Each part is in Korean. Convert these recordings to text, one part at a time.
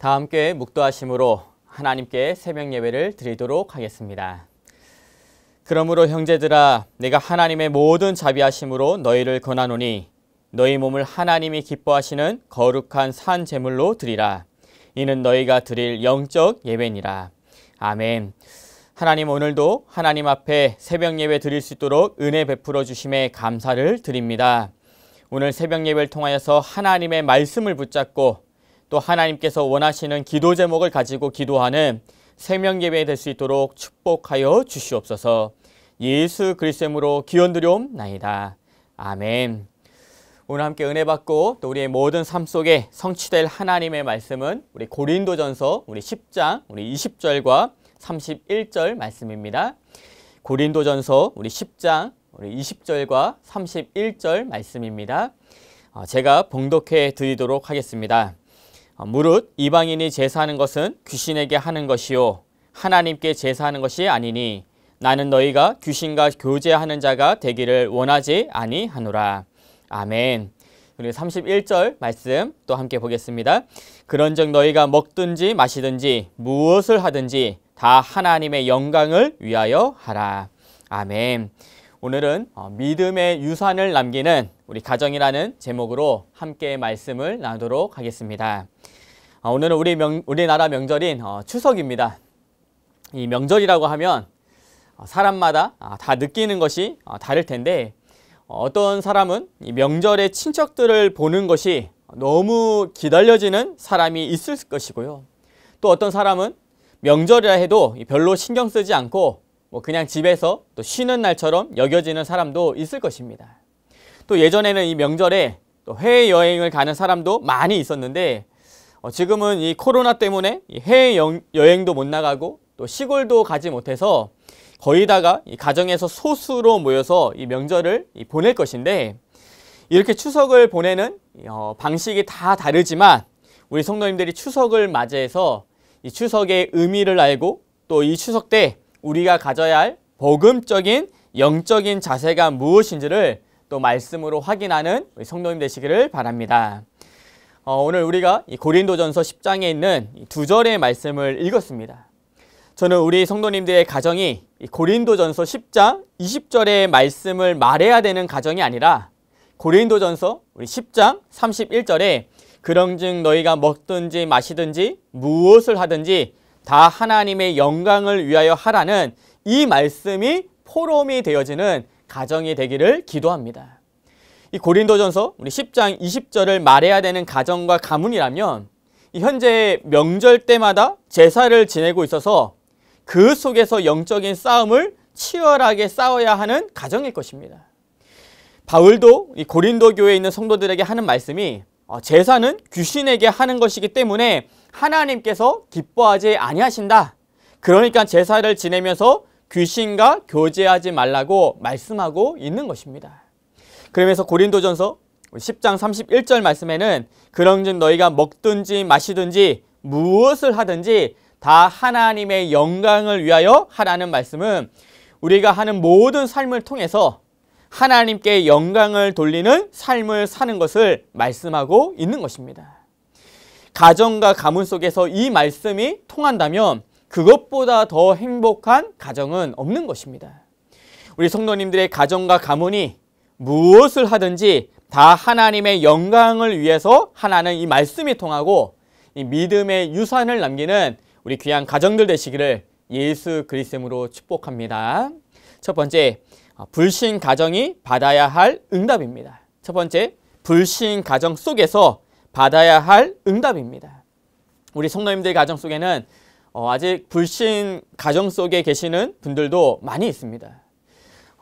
다 함께 묵도하심으로 하나님께 새벽 예배를 드리도록 하겠습니다. 그러므로 형제들아 내가 하나님의 모든 자비하심으로 너희를 권하노니 너희 몸을 하나님이 기뻐하시는 거룩한 산 제물로 드리라. 이는 너희가 드릴 영적 예배니라. 아멘. 하나님 오늘도 하나님 앞에 새벽 예배 드릴 수 있도록 은혜 베풀어 주심에 감사를 드립니다. 오늘 새벽 예배를 통하여서 하나님의 말씀을 붙잡고 또 하나님께서 원하시는 기도 제목을 가지고 기도하는 생명 예배 될수 있도록 축복하여 주시옵소서. 예수 그리스도으로 기원드려옵나이다. 아멘. 오늘 함께 은혜 받고 또 우리의 모든 삶 속에 성취될 하나님의 말씀은 우리 고린도전서 우리 10장 우리 20절과 31절 말씀입니다. 고린도전서 우리 10장 우리 20절과 31절 말씀입니다. 어, 제가 봉독해 드리도록 하겠습니다. 아, 무릇 이방인이 제사하는 것은 귀신에게 하는 것이요 하나님께 제사하는 것이 아니니 나는 너희가 귀신과 교제하는 자가 되기를 원하지 아니하노라. 아멘. 그리고 31절 말씀 또 함께 보겠습니다. 그런즉 너희가 먹든지 마시든지 무엇을 하든지 다 하나님의 영광을 위하여 하라. 아멘. 오늘은 어, 믿음의 유산을 남기는 우리 가정이라는 제목으로 함께 말씀을 나누도록 하겠습니다. 아, 오늘은 우리 명, 우리나라 명절인 어, 추석입니다. 이 명절이라고 하면 어, 사람마다 아, 다 느끼는 것이 어, 다를 텐데 어떤 사람은 명절의 친척들을 보는 것이 너무 기다려지는 사람이 있을 것이고요. 또 어떤 사람은 명절이라 해도 별로 신경 쓰지 않고 뭐 그냥 집에서 또 쉬는 날처럼 여겨지는 사람도 있을 것입니다. 또 예전에는 이 명절에 또 해외여행을 가는 사람도 많이 있었는데 어, 지금은 이 코로나 때문에 해외 여행도 못 나가고 또 시골도 가지 못해서 거의 다가 가정에서 소수로 모여서 이 명절을 보낼 것인데 이렇게 추석을 보내는 어, 방식이 다 다르지만 우리 성도님들이 추석을 맞이해서 이 추석의 의미를 알고 또 이 추석 때 우리가 가져야 할 복음적인 영적인 자세가 무엇인지를 또 말씀으로 확인하는 우리 성도님 되시기를 바랍니다. 어, 오늘 우리가 고린도전서 10장에 있는 두 절의 말씀을 읽었습니다. 저는 우리 성도님들의 가정이 고린도전서 10장 20절의 말씀을 말해야 되는 가정이 아니라 고린도전서 우리 10장 31절에 그런즉 너희가 먹든지 마시든지 무엇을 하든지 다 하나님의 영광을 위하여 하라는 이 말씀이 포럼이 되어지는 가정이 되기를 기도합니다. 이 고린도전서 우리 10장 20절을 말해야 되는 가정과 가문이라면 현재 명절 때마다 제사를 지내고 있어서 그 속에서 영적인 싸움을 치열하게 싸워야 하는 가정일 것입니다. 바울도 이 고린도 교회에 있는 성도들에게 하는 말씀이 어, 제사는 귀신에게 하는 것이기 때문에 하나님께서 기뻐하지 아니하신다. 그러니까 제사를 지내면서 귀신과 교제하지 말라고 말씀하고 있는 것입니다. 그러면서 고린도전서 10장 31절 말씀에는 그런즉 너희가 먹든지 마시든지 무엇을 하든지 다 하나님의 영광을 위하여 하라는 말씀은 우리가 하는 모든 삶을 통해서 하나님께 영광을 돌리는 삶을 사는 것을 말씀하고 있는 것입니다. 가정과 가문 속에서 이 말씀이 통한다면 그것보다 더 행복한 가정은 없는 것입니다. 우리 성도님들의 가정과 가문이 무엇을 하든지 다 하나님의 영광을 위해서 하나는 이 말씀이 통하고 이 믿음의 유산을 남기는 우리 귀한 가정들 되시기를 예수 그리스도로 축복합니다. 첫 번째, 어, 불신 가정이 받아야 할 응답입니다. 첫 번째, 불신 가정 속에서 받아야 할 응답입니다. 우리 성도님들 가정 속에는 어, 아직 불신 가정 속에 계시는 분들도 많이 있습니다.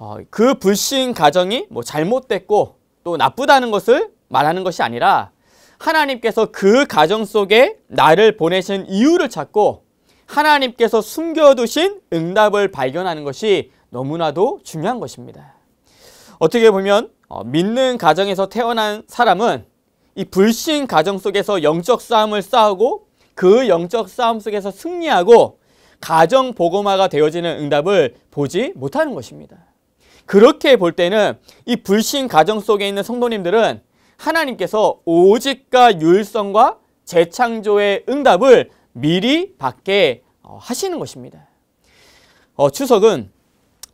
어, 그 불신 가정이 뭐 잘못됐고 또 나쁘다는 것을 말하는 것이 아니라 하나님께서 그 가정 속에 나를 보내신 이유를 찾고 하나님께서 숨겨두신 응답을 발견하는 것이 너무나도 중요한 것입니다. 어떻게 보면 어, 믿는 가정에서 태어난 사람은 이 불신 가정 속에서 영적 싸움을 싸우고 그 영적 싸움 속에서 승리하고 가정 보고마가 되어지는 응답을 보지 못하는 것입니다. 그렇게 볼 때는 이 불신 가정 속에 있는 성도님들은 하나님께서 오직과 유일성과 재창조의 응답을 미리 받게 어, 하시는 것입니다. 어, 추석은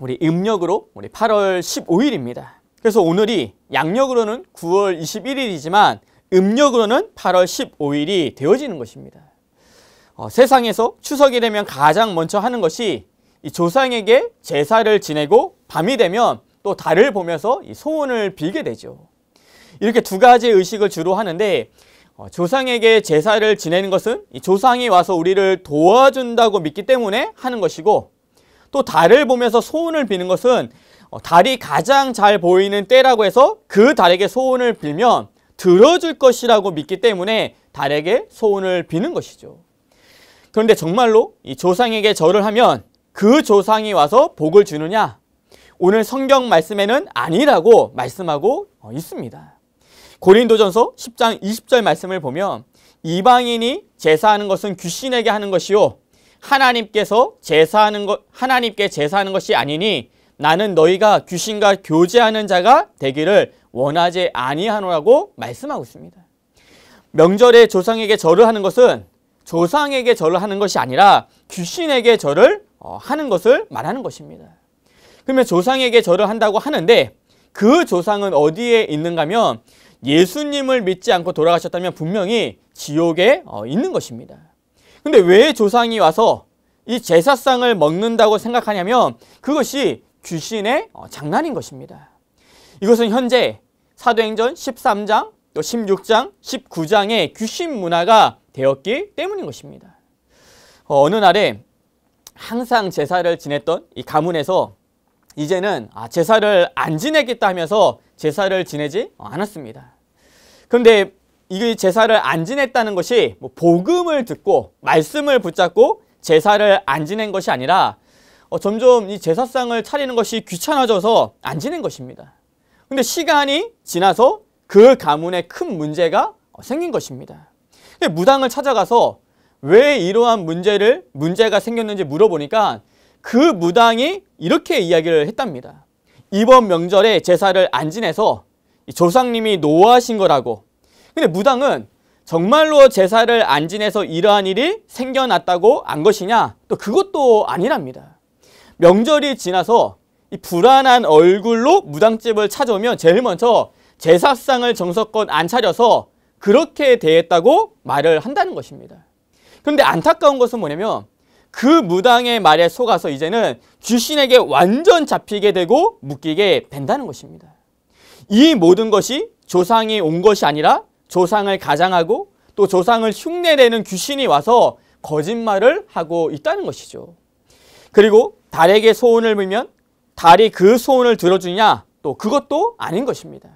우리 음력으로 우리 8월 15일입니다. 그래서 오늘이 양력으로는 9월 21일이지만 음력으로는 8월 15일이 되어지는 것입니다. 어, 세상에서 추석이 되면 가장 먼저 하는 것이 이 조상에게 제사를 지내고 밤이 되면 또 달을 보면서 이 소원을 빌게 되죠. 이렇게 두 가지 의식을 주로 하는데 어, 조상에게 제사를 지내는 것은 이 조상이 와서 우리를 도와준다고 믿기 때문에 하는 것이고 또 달을 보면서 소원을 비는 것은 어, 달이 가장 잘 보이는 때라고 해서 그 달에게 소원을 빌면 들어줄 것이라고 믿기 때문에 달에게 소원을 비는 것이죠. 그런데 정말로 이 조상에게 절을 하면 그 조상이 와서 복을 주느냐? 오늘 성경 말씀에는 아니라고 말씀하고 어, 있습니다. 고린도전서 10장 20절 말씀을 보면 이방인이 제사하는 것은 귀신에게 하는 것이요 하나님께서 제사하는 것 하나님께 제사하는 것이 아니니 나는 너희가 귀신과 교제하는 자가 되기를 원하지 아니하노라고 말씀하고 있습니다. 명절에 조상에게 절을 하는 것은 조상에게 절을 하는 것이 아니라 귀신에게 절을 어, 하는 것을 말하는 것입니다. 그러면 조상에게 절을 한다고 하는데 그 조상은 어디에 있는가면 예수님을 믿지 않고 돌아가셨다면 분명히 지옥에 어, 있는 것입니다. 근데 왜 조상이 와서 이 제사상을 먹는다고 생각하냐면 그것이 귀신의 어, 장난인 것입니다. 이것은 현재 사도행전 13장 또 16장 19장의 귀신 문화가 되었기 때문인 것입니다. 어느 날에 항상 제사를 지냈던 이 가문에서 이제는 아, 제사를 안 지내겠다 하면서 제사를 지내지 않았습니다. 그런데 이 제사를 안 지냈다는 것이 뭐 복음을 듣고 말씀을 붙잡고 제사를 안 지낸 것이 아니라 어, 점점 이 제사상을 차리는 것이 귀찮아져서 안 지낸 것입니다. 근데 시간이 지나서 그 가문에 큰 문제가 생긴 것입니다. 무당을 찾아가서 왜 이러한 문제를 문제가 생겼는지 물어보니까 그 무당이 이렇게 이야기를 했답니다. 이번 명절에 제사를 안 지내서 조상님이 노하신 거라고. 근데 무당은 정말로 제사를 안 지내서 이러한 일이 생겨났다고 안 것이냐? 또 그것도 아니랍니다. 명절이 지나서 불안한 얼굴로 무당집을 찾아오면 제일 먼저 제사상을 정석껏 안 차려서 그렇게 대했다고 말을 한다는 것입니다. 그런데 안타까운 것은 뭐냐면 그 무당의 말에 속아서 이제는 귀신에게 완전 잡히게 되고 묶이게 된다는 것입니다. 이 모든 것이 조상이 온 것이 아니라 조상을 가장하고 또 조상을 흉내내는 귀신이 와서 거짓말을 하고 있다는 것이죠. 그리고 달에게 소원을 물면 달이 그 소원을 들어주냐 또 그것도 아닌 것입니다.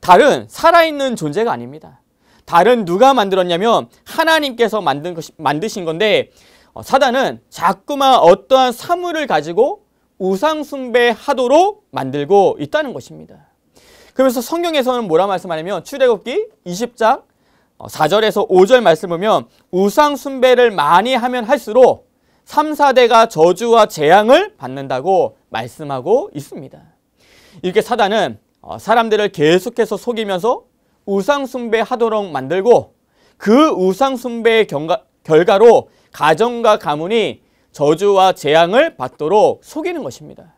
달은 살아있는 존재가 아닙니다. 다른 누가 만들었냐면 하나님께서 만든 것이, 만드신 건데 어, 사단은 자꾸만 어떠한 사물을 가지고 우상 숭배하도록 만들고 있다는 것입니다. 그러면서 성경에서는 뭐라 말씀하냐면 출애굽기 20장 4절에서 어, 5절 말씀 보면 우상 숭배를 많이 하면 할수록 3, 4대가 저주와 재앙을 받는다고 말씀하고 있습니다. 이렇게 사단은 어, 사람들을 계속해서 속이면서 우상숭배하도록 만들고 그 우상숭배의 결과로 가정과 가문이 저주와 재앙을 받도록 속이는 것입니다.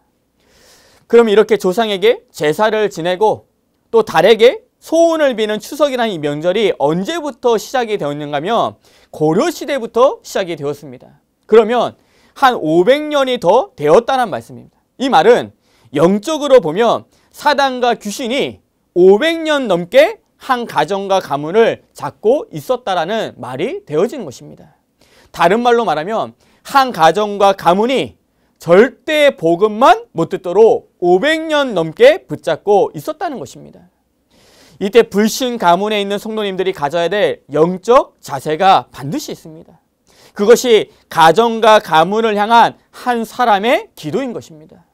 그럼 이렇게 조상에게 제사를 지내고 또 달에게 소원을 비는 추석이라는 이 명절이 언제부터 시작이 되었는가 하면 고려시대부터 시작이 되었습니다. 그러면 한 500년이 더 되었다는 말씀입니다. 이 말은 영적으로 보면 사단과 귀신이 500년 넘게 한 가정과 가문을 잡고 있었다라는 말이 되어진 것입니다. 다른 말로 말하면 한 가정과 가문이 절대 복음만 못 듣도록 500년 넘게 붙잡고 있었다는 것입니다. 이때 불신 가문에 있는 성도님들이 가져야 될 영적 자세가 반드시 있습니다. 그것이 가정과 가문을 향한 한 사람의 기도인 것입니다.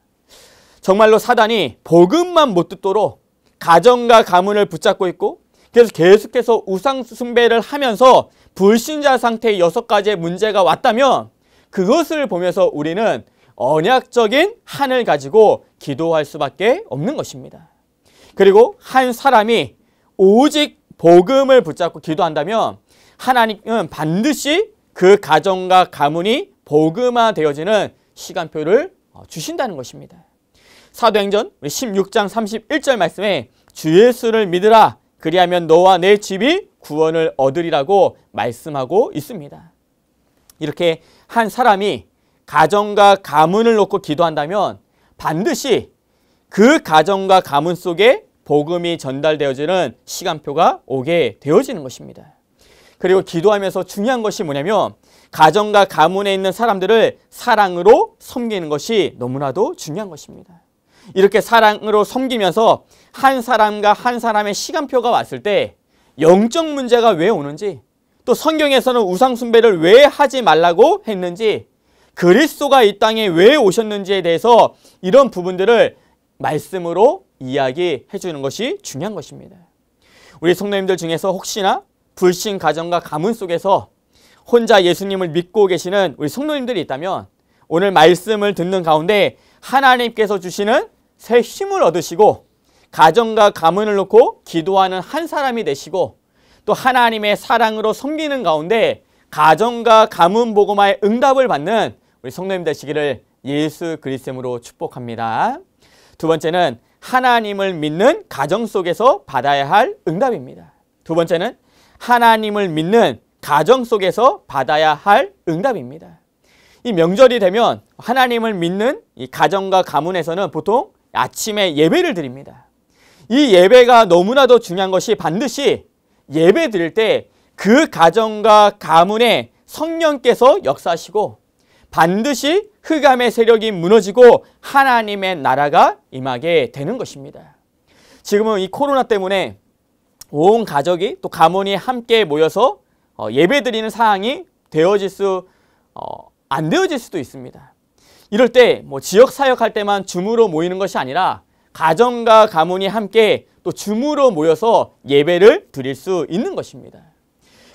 정말로 사단이 복음만 못 듣도록 가정과 가문을 붙잡고 있고 그래서 계속해서 우상 숭배를 하면서 불신자 상태의 여섯 가지의 문제가 왔다면 그것을 보면서 우리는 언약적인 한을 가지고 기도할 수밖에 없는 것입니다. 그리고 한 사람이 오직 복음을 붙잡고 기도한다면 하나님은 반드시 그 가정과 가문이 복음화 되어지는 시간표를 어, 주신다는 것입니다. 사도행전 16장 31절 말씀에 주 예수를 믿으라 그리하면 너와 내 집이 구원을 얻으리라고 말씀하고 있습니다. 이렇게 한 사람이 가정과 가문을 놓고 기도한다면 반드시 그 가정과 가문 속에 복음이 전달되어지는 시간표가 오게 되어지는 것입니다. 그리고 기도하면서 중요한 것이 뭐냐면 가정과 가문에 있는 사람들을 사랑으로 섬기는 것이 너무나도 중요한 것입니다. 이렇게 사랑으로 섬기면서 한 사람과 한 사람의 시간표가 왔을 때 영적 문제가 왜 오는지 또 성경에서는 우상숭배를 왜 하지 말라고 했는지 그리스도가 이 땅에 왜 오셨는지에 대해서 이런 부분들을 말씀으로 이야기해 주는 것이 중요한 것입니다. 우리 성도님들 중에서 혹시나 불신 가정과 가문 속에서 혼자 예수님을 믿고 계시는 우리 성도님들이 있다면 오늘 말씀을 듣는 가운데 하나님께서 주시는 새 힘을 얻으시고 가정과 가문을 놓고 기도하는 한 사람이 되시고 또 하나님의 사랑으로 섬기는 가운데 가정과 가문 보고화의 응답을 받는 우리 성도님 되시기를 예수 그리스도로 축복합니다. 두 번째는 하나님을 믿는 가정 속에서 받아야 할 응답입니다. 두 번째는 하나님을 믿는 가정 속에서 받아야 할 응답입니다. 이 명절이 되면 하나님을 믿는 이 가정과 가문에서는 보통 아침에 예배를 드립니다. 이 예배가 너무나도 중요한 것이 반드시 예배 드릴 때 그 가정과 가문에 성령께서 역사하시고 반드시 흑암의 세력이 무너지고 하나님의 나라가 임하게 되는 것입니다. 지금은 이 코로나 때문에 온 가족이 또 가문이 함께 모여서 어, 예배 드리는 상황이 되어질 수, 어, 안 되어질 수도 있습니다. 이럴 때 뭐 지역 사역할 때만 줌으로 모이는 것이 아니라 가정과 가문이 함께 또 줌으로 모여서 예배를 드릴 수 있는 것입니다.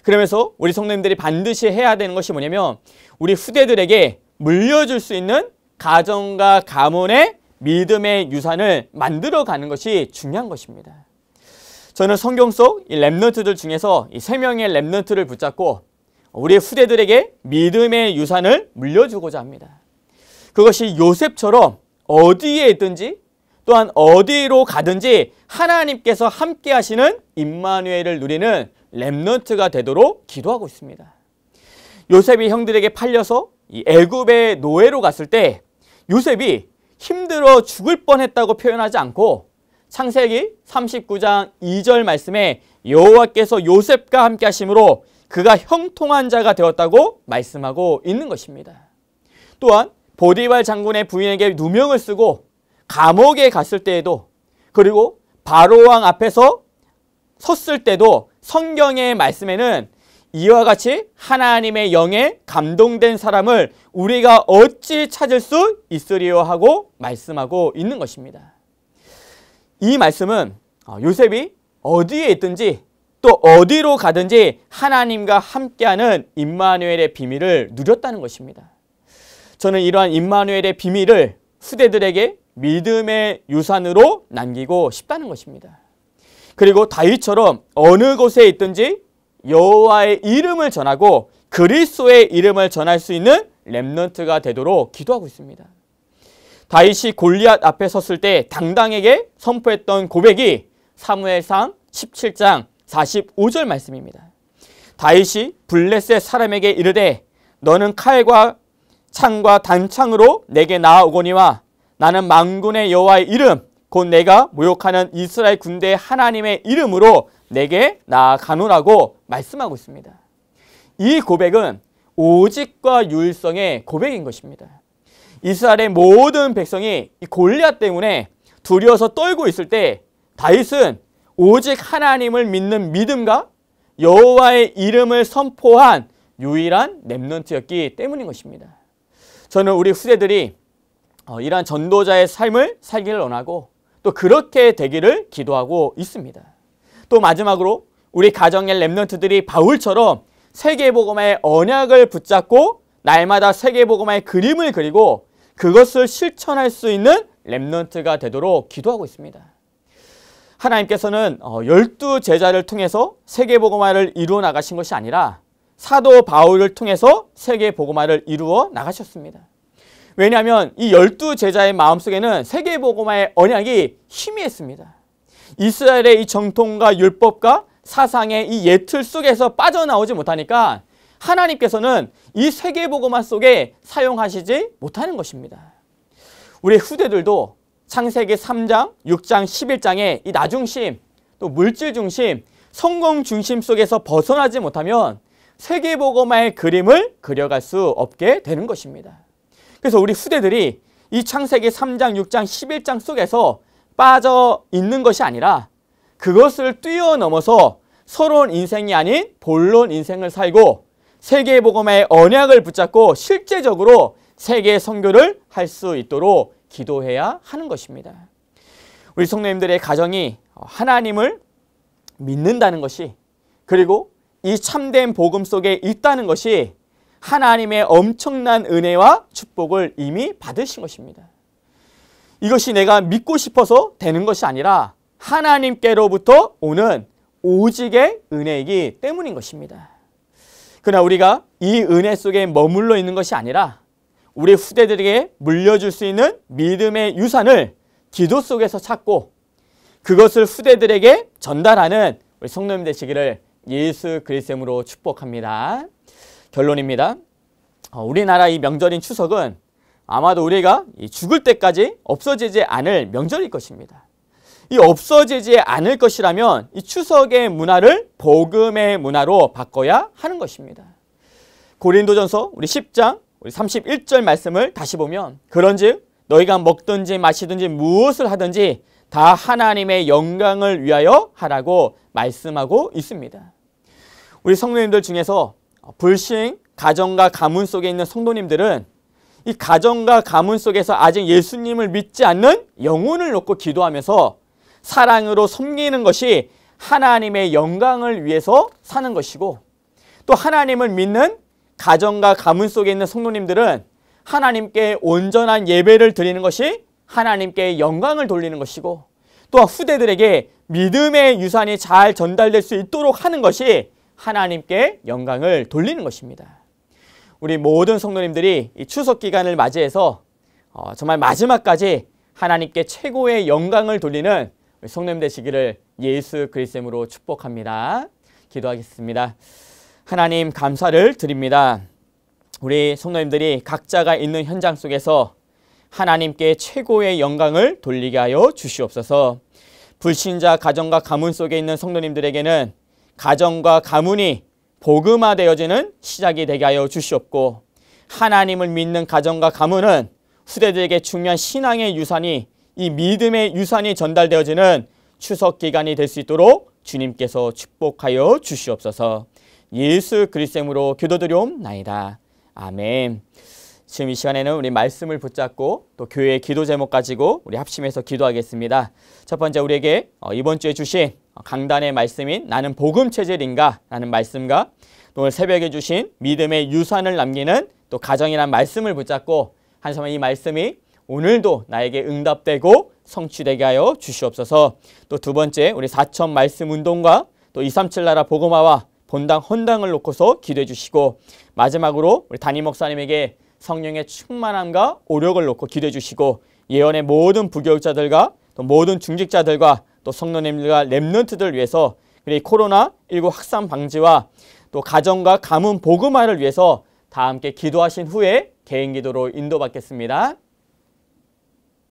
그러면서 우리 성도님들이 반드시 해야 되는 것이 뭐냐면 우리 후대들에게 물려줄 수 있는 가정과 가문의 믿음의 유산을 만들어가는 것이 중요한 것입니다. 저는 성경 속이 랩런트들 중에서 이 세 명의 랩런트를 붙잡고 우리 후대들에게 믿음의 유산을 물려주고자 합니다. 그것이 요셉처럼 어디에 있든지 또한 어디로 가든지 하나님께서 함께 하시는 임마누엘을 누리는 렘넌트가 되도록 기도하고 있습니다. 요셉이 형들에게 팔려서 애굽의 노예로 갔을 때 요셉이 힘들어 죽을 뻔했다고 표현하지 않고 창세기 39장 2절 말씀에 여호와께서 요셉과 함께 하심으로 그가 형통한 자가 되었다고 말씀하고 있는 것입니다. 또한 보디발 장군의 부인에게 누명을 쓰고 감옥에 갔을 때에도 그리고 바로왕 앞에서 섰을 때도 성경의 말씀에는 이와 같이 하나님의 영에 감동된 사람을 우리가 어찌 찾을 수 있으리요 하고 말씀하고 있는 것입니다. 이 말씀은 어, 요셉이 어디에 있든지 또 어디로 가든지 하나님과 함께하는 임마누엘의 비밀을 누렸다는 것입니다. 저는 이러한 임마누엘의 비밀을 후대들에게 믿음의 유산으로 남기고 싶다는 것입니다. 그리고 다윗처럼 어느 곳에 있든지 여호와의 이름을 전하고 그리스도의 이름을 전할 수 있는 렘넌트가 되도록 기도하고 있습니다. 다윗이 골리앗 앞에 섰을 때 당당하게 선포했던 고백이 사무엘상 17장 45절 말씀입니다. 다윗이 블레셋 사람에게 이르되 너는 칼과 창과 단창으로 내게 나아오거니와 나는 망군의 여호와의 이름 곧 내가 모욕하는 이스라엘 군대의 하나님의 이름으로 내게 나아가노라고 말씀하고 있습니다. 이 고백은 오직과 유일성의 고백인 것입니다. 이스라엘의 모든 백성이 이 골리앗 때문에 두려워서 떨고 있을 때 다윗은 오직 하나님을 믿는 믿음과 여호와의 이름을 선포한 유일한 렘넌트였기 때문인 것입니다. 저는 우리 후대들이 어, 이러한 전도자의 삶을 살기를 원하고 또 그렇게 되기를 기도하고 있습니다. 또 마지막으로 우리 가정의 랩런트들이 바울처럼 세계복음의 언약을 붙잡고 날마다 세계복음의 그림을 그리고 그것을 실천할 수 있는 랩런트가 되도록 기도하고 있습니다. 하나님께서는 어, 열두 제자를 통해서 세계복음화를 이루어 나가신 것이 아니라 사도 바울을 통해서 세계 복음화를 이루어 나가셨습니다. 왜냐하면 이 열두 제자의 마음속에는 세계 복음화의 언약이 희미했습니다. 이스라엘의 이 정통과 율법과 사상의 이 예틀 속에서 빠져나오지 못하니까 하나님께서는 이 세계 복음화 속에 사용하시지 못하는 것입니다. 우리 후대들도 창세기 3장, 6장, 11장의 이 나중심, 또 물질 중심, 성공 중심 속에서 벗어나지 못하면 세계보고마의 그림을 그려갈 수 없게 되는 것입니다. 그래서 우리 후대들이 이 창세기 3장, 6장, 11장 속에서 빠져 있는 것이 아니라 그것을 뛰어넘어서 서러 인생이 아닌 본론 인생을 살고 세계보고마의 언약을 붙잡고 실제적으로 세계 선교를 할 수 있도록 기도해야 하는 것입니다. 우리 성도님들의 가정이 하나님을 믿는다는 것이 그리고 이 참된 복음 속에 있다는 것이 하나님의 엄청난 은혜와 축복을 이미 받으신 것입니다. 이것이 내가 믿고 싶어서 되는 것이 아니라 하나님께로부터 오는 오직의 은혜이기 때문인 것입니다. 그러나 우리가 이 은혜 속에 머물러 있는 것이 아니라 우리 후대들에게 물려줄 수 있는 믿음의 유산을 기도 속에서 찾고 그것을 후대들에게 전달하는 우리 성도님 되시기를 예수 그리스도로 축복합니다. 결론입니다. 어, 우리나라 이 명절인 추석은 아마도 우리가 죽을 때까지 없어지지 않을 명절일 것입니다. 이 없어지지 않을 것이라면 이 추석의 문화를 복음의 문화로 바꿔야 하는 것입니다. 고린도전서 우리 10장 우리 31절 말씀을 다시 보면 그런즉 너희가 먹든지 마시든지 무엇을 하든지 다 하나님의 영광을 위하여 하라고 말씀하고 있습니다. 우리 성도님들 중에서 불신, 가정과 가문 속에 있는 성도님들은 이 가정과 가문 속에서 아직 예수님을 믿지 않는 영혼을 놓고 기도하면서 사랑으로 섬기는 것이 하나님의 영광을 위해서 사는 것이고 또 하나님을 믿는 가정과 가문 속에 있는 성도님들은 하나님께 온전한 예배를 드리는 것이 하나님께 영광을 돌리는 것이고 또 후대들에게 믿음의 유산이 잘 전달될 수 있도록 하는 것이 하나님께 영광을 돌리는 것입니다. 우리 모든 성도님들이 이 추석 기간을 맞이해서 어, 정말 마지막까지 하나님께 최고의 영광을 돌리는 성님 되시기를 예수 그리스도로 축복합니다. 기도하겠습니다. 하나님 감사를 드립니다. 우리 성도님들이 각자가 있는 현장 속에서 하나님께 최고의 영광을 돌리게 하여 주시옵소서. 불신자 가정과 가문 속에 있는 성도님들에게는 가정과 가문이 복음화되어지는 시작이 되게 하여 주시옵고 하나님을 믿는 가정과 가문은 후대들에게 중요한 신앙의 유산이 이 믿음의 유산이 전달되어지는 추석 기간이 될 수 있도록 주님께서 축복하여 주시옵소서. 예수 그리스도로 기도드려옵나이다. 아멘. 지금 이 시간에는 우리 말씀을 붙잡고 또 교회의 기도 제목 가지고 우리 합심해서 기도하겠습니다. 첫 번째 우리에게 어, 이번 주에 주신 어, 강단의 말씀인 나는 복음 체질인가 라는 말씀과 오늘 새벽에 주신 믿음의 유산을 남기는 또 가정이란 말씀을 붙잡고 한섬에 이 말씀이 오늘도 나에게 응답되고 성취되게 하여 주시옵소서 또 두 번째 우리 사천 말씀 운동과 또237 나라 복음화와 본당 헌당을 놓고서 기도해 주시고 마지막으로 우리 담임 목사님에게 성령의 충만함과 오력을 놓고 기도해 주시고 예언의 모든 부교육자들과 또 모든 중직자들과 또 성도님들과 랩런트들 위해서 그리고 코로나19 확산 방지와 또 가정과 가문 보음화를 위해서 다 함께 기도하신 후에 개인 기도로 인도받겠습니다.